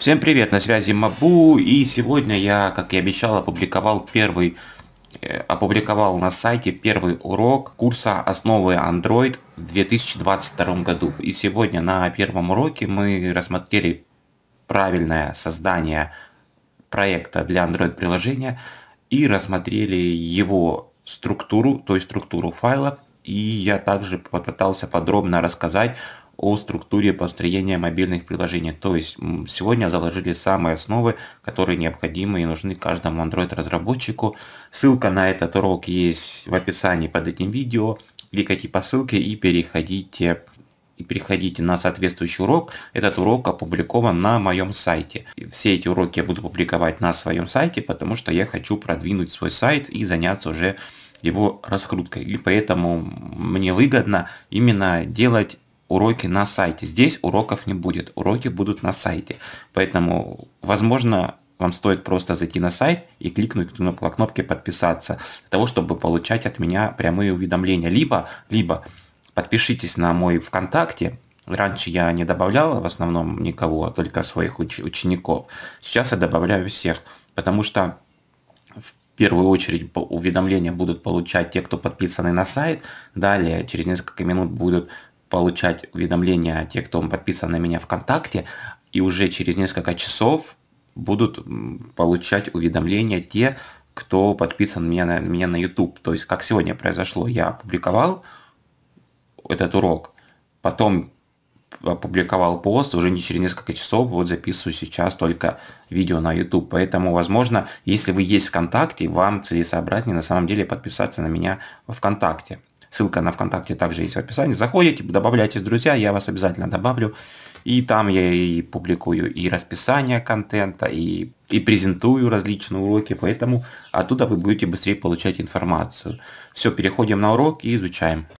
Всем привет, на связи Мабу, и сегодня я, как и обещал, опубликовал первый, э, опубликовал на сайте первый урок курса «Основы Android» в 2022 году. И сегодня на первом уроке мы рассмотрели правильное создание проекта для Android-приложения и рассмотрели его структуру, то есть структуру файлов, и я также попытался подробно рассказать о структуре построения мобильных приложений. То есть сегодня заложили самые основы, которые необходимы и нужны каждому Android-разработчику. Ссылка на этот урок есть в описании под этим видео. Кликайте по ссылке и переходите и переходите на соответствующий урок. Этот урок опубликован на моем сайте. Все эти уроки я буду публиковать на своем сайте, потому что я хочу продвинуть свой сайт и заняться уже его раскруткой. И поэтому мне выгодно именно делать уроки на сайте. Здесь уроков не будет, уроки будут на сайте. Поэтому, возможно, вам стоит просто зайти на сайт и кликнуть по кнопке «Подписаться», для того, чтобы получать от меня прямые уведомления. Либо, либо подпишитесь на мой ВКонтакте, Раньше я не добавлял в основном никого, только своих уч- учеников. Сейчас я добавляю всех, потому что в первую очередь уведомления будут получать те, кто подписаны на сайт. Далее, через несколько минут будут получать уведомления те, кто подписан на меня ВКонтакте, и уже через несколько часов будут получать уведомления те, кто подписан меня на, меня на YouTube. То есть, как сегодня произошло, я опубликовал этот урок, потом опубликовал пост, уже не через несколько часов, вот записываю сейчас только видео на YouTube. Поэтому, возможно, если вы есть ВКонтакте, вам целесообразнее на самом деле подписаться на меня во ВКонтакте. Ссылка на ВКонтакте также есть в описании. Заходите, добавляйтесь, друзья, я вас обязательно добавлю. И там я и публикую и расписание контента, и, и презентую различные уроки, поэтому оттуда вы будете быстрее получать информацию. Все, переходим на урок и изучаем.